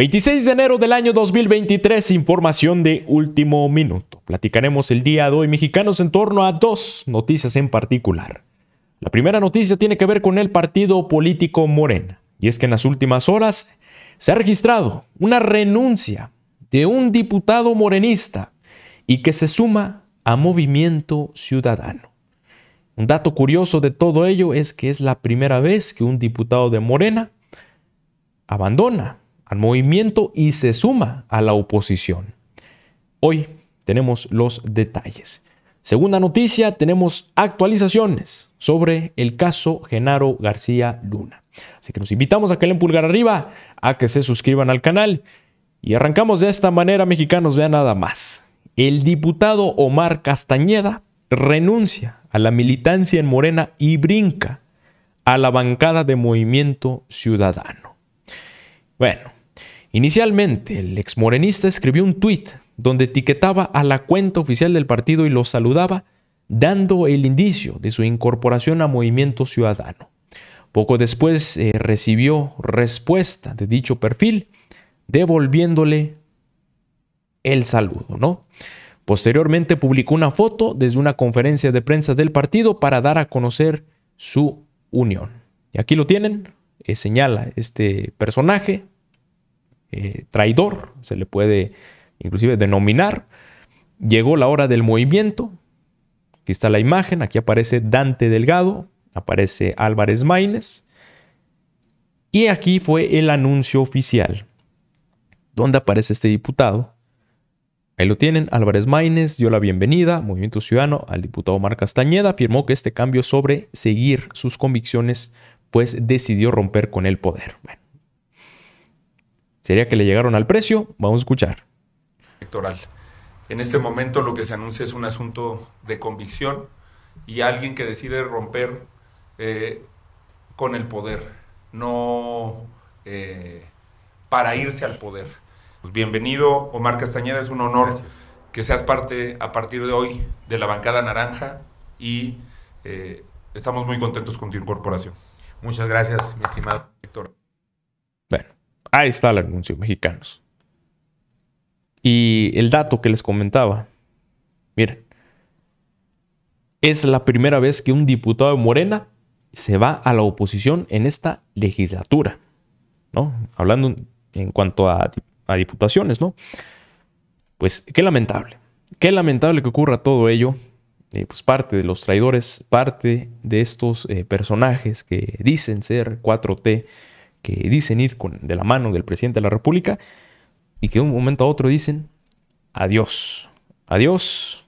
26 de enero del año 2023, información de último minuto. Platicaremos el día de hoy mexicanos en torno a dos noticias en particular. La primera noticia tiene que ver con el partido político Morena, y es que en las últimas horas se ha registrado una renuncia de un diputado morenista y que se suma a Movimiento Ciudadano. Un dato curioso de todo ello es que es la primera vez que un diputado de Morena abandona al movimiento y se suma a la oposición. Hoy tenemos los detalles. Segunda noticia, tenemos actualizaciones sobre el caso Genaro García Luna. Así que nos invitamos a que le den pulgar arriba, a que se suscriban al canal y arrancamos de esta manera, mexicanos, vean nada más. El diputado Omar Castañeda renuncia a la militancia en Morena y brinca a la bancada de Movimiento Ciudadano. Bueno, Inicialmente, el exmorenista escribió un tuit donde etiquetaba a la cuenta oficial del partido y lo saludaba, dando el indicio de su incorporación a Movimiento Ciudadano. Poco después eh, recibió respuesta de dicho perfil, devolviéndole el saludo, ¿no? Posteriormente publicó una foto desde una conferencia de prensa del partido para dar a conocer su unión. Y aquí lo tienen, eh, señala este personaje, eh, traidor, se le puede inclusive denominar. Llegó la hora del movimiento. Aquí está la imagen, aquí aparece Dante Delgado, aparece Álvarez Maínez. Y aquí fue el anuncio oficial. donde aparece este diputado? Ahí lo tienen, Álvarez Maínez dio la bienvenida, Movimiento Ciudadano, al diputado marco Castañeda, afirmó que este cambio sobre seguir sus convicciones, pues decidió romper con el poder. Bueno, Sería que le llegaron al precio. Vamos a escuchar. Electoral. En este momento lo que se anuncia es un asunto de convicción y alguien que decide romper eh, con el poder, no eh, para irse al poder. Pues bienvenido, Omar Castañeda, es un honor que seas parte a partir de hoy de la bancada naranja y eh, estamos muy contentos con tu incorporación. Muchas gracias, mi estimado director. Bueno, Ahí está el anuncio, mexicanos. Y el dato que les comentaba, miren, es la primera vez que un diputado de Morena se va a la oposición en esta legislatura, ¿no? Hablando en cuanto a, diputaciones, ¿no? Pues qué lamentable, qué lamentable que ocurra todo ello, eh, pues parte de los traidores, parte de estos eh, personajes que dicen ser 4T, que dicen ir con, de la mano del presidente de la República y que de un momento a otro dicen adiós, adiós,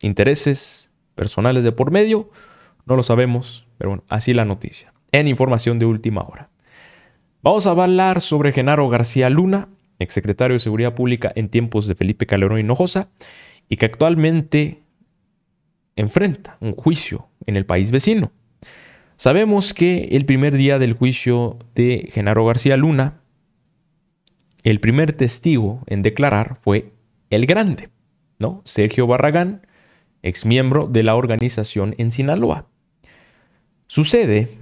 intereses personales de por medio, no lo sabemos, pero bueno, así la noticia, en información de última hora. Vamos a hablar sobre Genaro García Luna, exsecretario de Seguridad Pública en tiempos de Felipe Calderón Hinojosa, y que actualmente enfrenta un juicio en el país vecino. Sabemos que el primer día del juicio de Genaro García Luna, el primer testigo en declarar fue el grande, ¿no? Sergio Barragán, ex miembro de la organización en Sinaloa. Sucede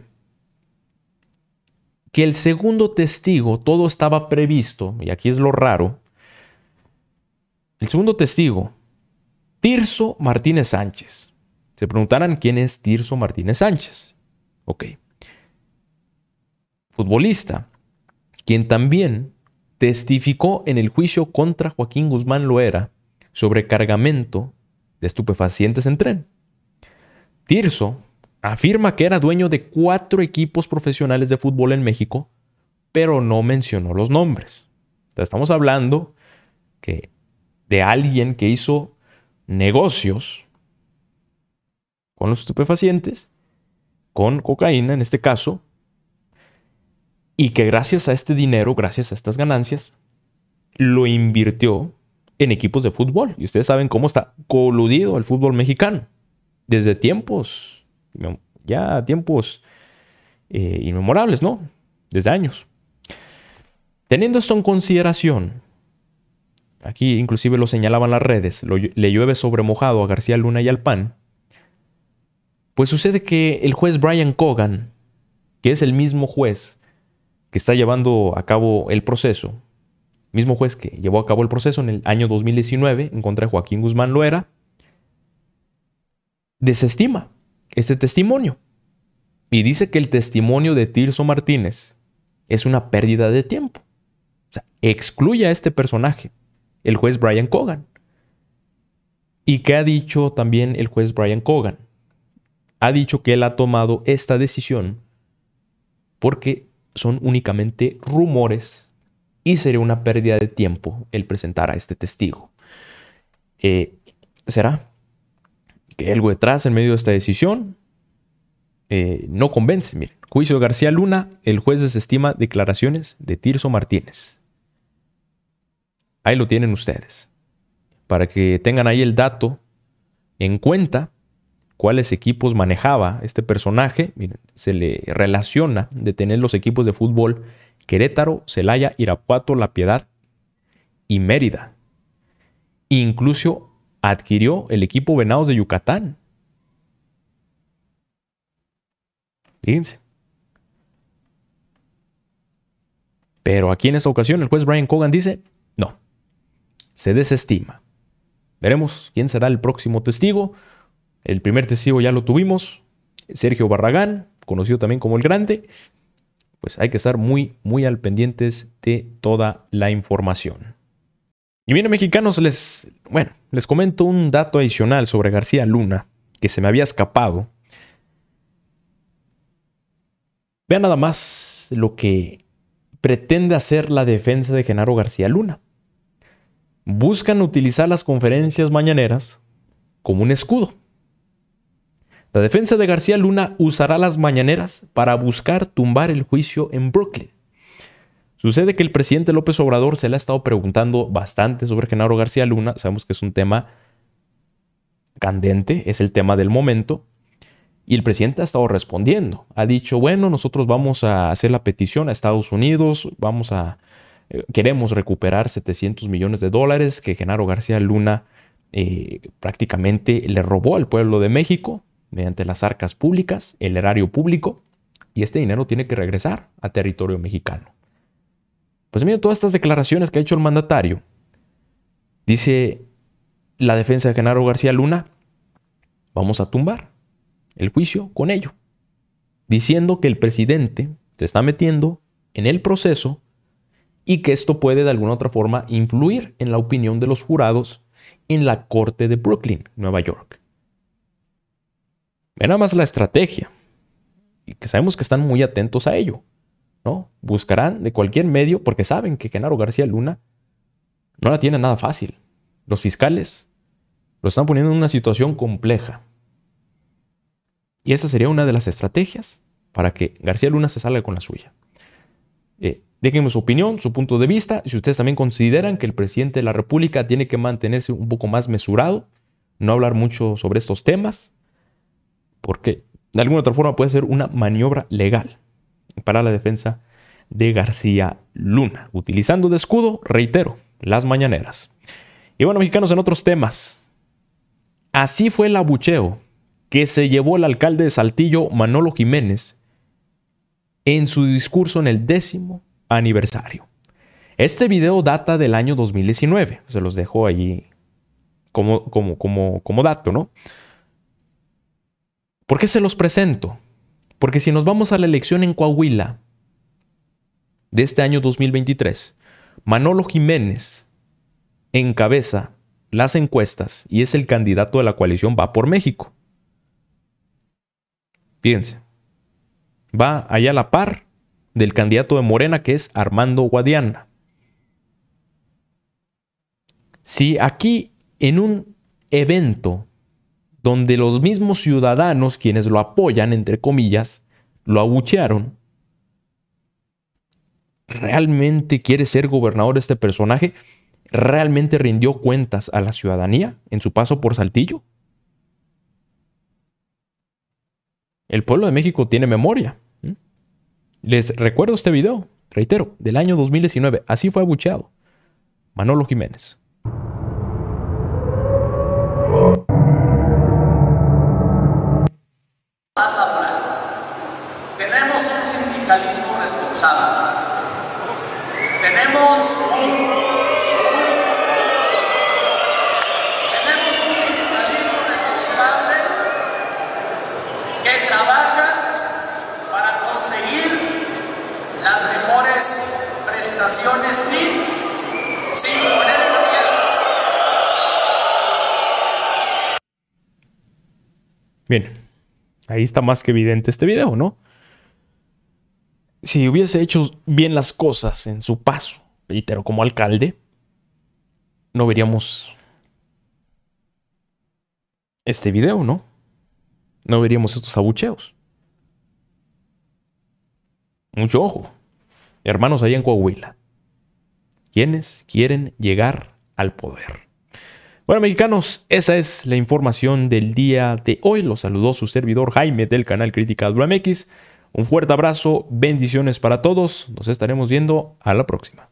que el segundo testigo, todo estaba previsto, y aquí es lo raro, el segundo testigo, Tirso Martínez Sánchez. Se preguntarán quién es Tirso Martínez Sánchez. Ok. Futbolista, quien también testificó en el juicio contra Joaquín Guzmán Loera sobre cargamento de estupefacientes en tren. Tirso afirma que era dueño de cuatro equipos profesionales de fútbol en México, pero no mencionó los nombres. estamos hablando que de alguien que hizo negocios con los estupefacientes con cocaína en este caso, y que gracias a este dinero, gracias a estas ganancias, lo invirtió en equipos de fútbol. Y ustedes saben cómo está coludido el fútbol mexicano desde tiempos, ya tiempos eh, inmemorables, ¿no? Desde años. Teniendo esto en consideración, aquí inclusive lo señalaban las redes, le llueve sobre mojado a García Luna y al PAN, pues sucede que el juez Brian Cogan, que es el mismo juez que está llevando a cabo el proceso, mismo juez que llevó a cabo el proceso en el año 2019 en contra de Joaquín Guzmán Loera, desestima este testimonio y dice que el testimonio de Tirso Martínez es una pérdida de tiempo. O sea, excluye a este personaje, el juez Brian Cogan. ¿Y qué ha dicho también el juez Brian Cogan? ha dicho que él ha tomado esta decisión porque son únicamente rumores y sería una pérdida de tiempo el presentar a este testigo. Eh, ¿Será que algo detrás en medio de esta decisión? Eh, no convence. Miren, juicio de García Luna, el juez desestima declaraciones de Tirso Martínez. Ahí lo tienen ustedes. Para que tengan ahí el dato en cuenta cuáles equipos manejaba este personaje. se le relaciona de tener los equipos de fútbol Querétaro, Celaya, Irapuato, La Piedad y Mérida. Incluso adquirió el equipo Venados de Yucatán. Fíjense. Pero aquí en esta ocasión el juez Brian Cogan dice, no, se desestima. Veremos quién será el próximo testigo. El primer testigo ya lo tuvimos, Sergio Barragán, conocido también como el Grande. Pues hay que estar muy, muy al pendientes de toda la información. Y bien, mexicanos, les, bueno, les comento un dato adicional sobre García Luna que se me había escapado. Vean nada más lo que pretende hacer la defensa de Genaro García Luna. Buscan utilizar las conferencias mañaneras como un escudo la defensa de García Luna usará las mañaneras para buscar tumbar el juicio en Brooklyn. Sucede que el presidente López Obrador se le ha estado preguntando bastante sobre Genaro García Luna. Sabemos que es un tema candente, es el tema del momento. Y el presidente ha estado respondiendo. Ha dicho, bueno, nosotros vamos a hacer la petición a Estados Unidos, vamos a, eh, queremos recuperar 700 millones de dólares que Genaro García Luna eh, prácticamente le robó al pueblo de México mediante las arcas públicas, el erario público, y este dinero tiene que regresar a territorio mexicano. Pues de todas estas declaraciones que ha hecho el mandatario. Dice la defensa de Genaro García Luna, vamos a tumbar el juicio con ello, diciendo que el presidente se está metiendo en el proceso y que esto puede de alguna otra forma influir en la opinión de los jurados en la Corte de Brooklyn, Nueva York era nada más la estrategia. Y que sabemos que están muy atentos a ello. ¿no? Buscarán de cualquier medio porque saben que Genaro García Luna no la tiene nada fácil. Los fiscales lo están poniendo en una situación compleja. Y esa sería una de las estrategias para que García Luna se salga con la suya. Eh, déjenme su opinión, su punto de vista. Si ustedes también consideran que el presidente de la República tiene que mantenerse un poco más mesurado, no hablar mucho sobre estos temas, porque de alguna otra forma puede ser una maniobra legal para la defensa de García Luna, utilizando de escudo, reitero, las mañaneras. Y bueno, mexicanos, en otros temas, así fue el abucheo que se llevó el alcalde de Saltillo, Manolo Jiménez, en su discurso en el décimo aniversario. Este video data del año 2019, se los dejo allí como, como dato, ¿no? ¿Por qué se los presento? Porque si nos vamos a la elección en Coahuila de este año 2023, Manolo Jiménez encabeza las encuestas y es el candidato de la coalición Va por México. Fíjense, va allá a la par del candidato de Morena que es Armando Guadiana. Si aquí en un evento donde los mismos ciudadanos, quienes lo apoyan, entre comillas, lo abuchearon. ¿Realmente quiere ser gobernador este personaje? ¿Realmente rindió cuentas a la ciudadanía en su paso por Saltillo? El pueblo de México tiene memoria. Les recuerdo este video, reitero, del año 2019. Así fue abucheado Manolo Jiménez. Bien, ahí está más que evidente este video, ¿no? Si hubiese hecho bien las cosas en su paso, reitero, como alcalde, no veríamos este video, ¿no? No veríamos estos abucheos. Mucho ojo. Hermanos ahí en Coahuila. Quienes quieren llegar al poder. Bueno, mexicanos, esa es la información del día de hoy. Los saludó su servidor Jaime del canal Crítica MX Un fuerte abrazo, bendiciones para todos. Nos estaremos viendo a la próxima.